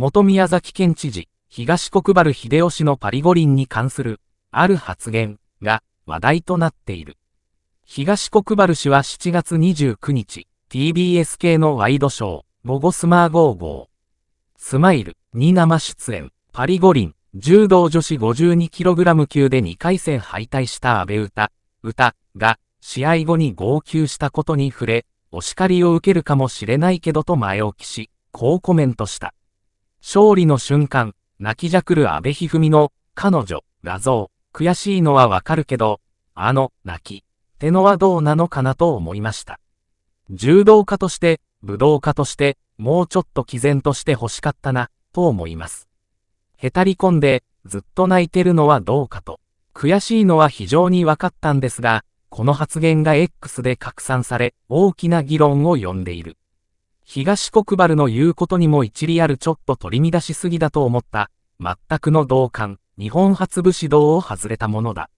元宮崎県知事、東国原秀吉のパリ五輪に関する、ある発言が話題となっている。東国原氏は7月29日、TBS 系のワイドショー、ボゴスマーゴー。スマイルに生出演、パリ五輪、柔道女子 52kg 級で2回戦敗退した安倍歌、歌が試合後に号泣したことに触れ、お叱りを受けるかもしれないけどと前置きし、こうコメントした。勝利の瞬間、泣きじゃくる安倍一二三の、彼女、画像、悔しいのはわかるけど、あの、泣き、ってのはどうなのかなと思いました。柔道家として、武道家として、もうちょっと毅然として欲しかったな、と思います。へたり込んで、ずっと泣いてるのはどうかと。悔しいのは非常に分かったんですが、この発言が X で拡散され、大きな議論を呼んでいる。東国原の言うことにも一理あるちょっと取り乱しすぎだと思った、全くの同感、日本初武士道を外れたものだ。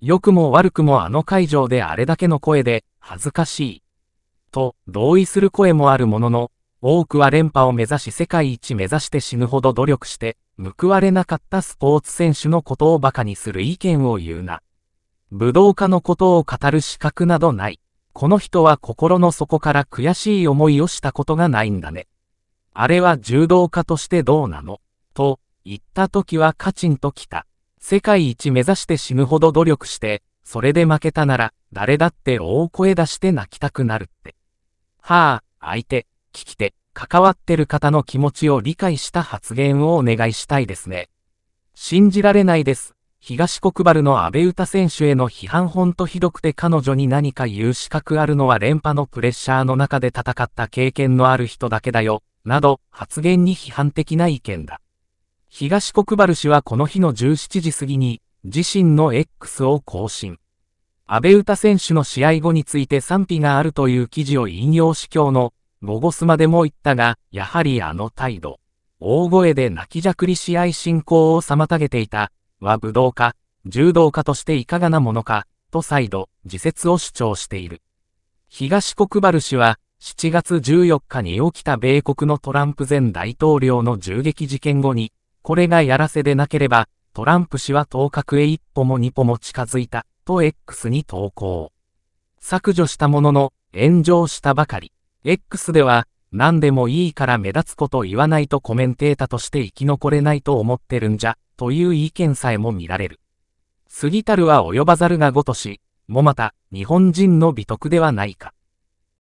良くも悪くもあの会場であれだけの声で、恥ずかしい。と、同意する声もあるものの、多くは連覇を目指し世界一目指して死ぬほど努力して、報われなかったスポーツ選手のことを馬鹿にする意見を言うな。武道家のことを語る資格などない。この人は心の底から悔しい思いをしたことがないんだね。あれは柔道家としてどうなのと、言った時はカチンときた。世界一目指して死ぬほど努力して、それで負けたなら、誰だって大声出して泣きたくなるって。はあ、相手、聞き手、関わってる方の気持ちを理解した発言をお願いしたいですね。信じられないです。東国原の阿部詩選手への批判ほんとひどくて彼女に何か言う資格あるのは連覇のプレッシャーの中で戦った経験のある人だけだよ、など発言に批判的な意見だ。東国原氏はこの日の17時過ぎに自身の X を更新。安倍詩選手の試合後について賛否があるという記事を引用し今日のロゴスまでも言ったが、やはりあの態度。大声で泣きじゃくり試合進行を妨げていた。は武道家、柔道家としていかがなものか、と再度、自説を主張している。東国原氏は、7月14日に起きた米国のトランプ前大統領の銃撃事件後に、これがやらせでなければ、トランプ氏は当確へ一歩も二歩も近づいた、と X に投稿。削除したものの、炎上したばかり。X では、何でもいいから目立つこと言わないとコメンテータとして生き残れないと思ってるんじゃ、という意見さえも見られる。過ぎたるは及ばざるがごとし、もまた、日本人の美徳ではないか。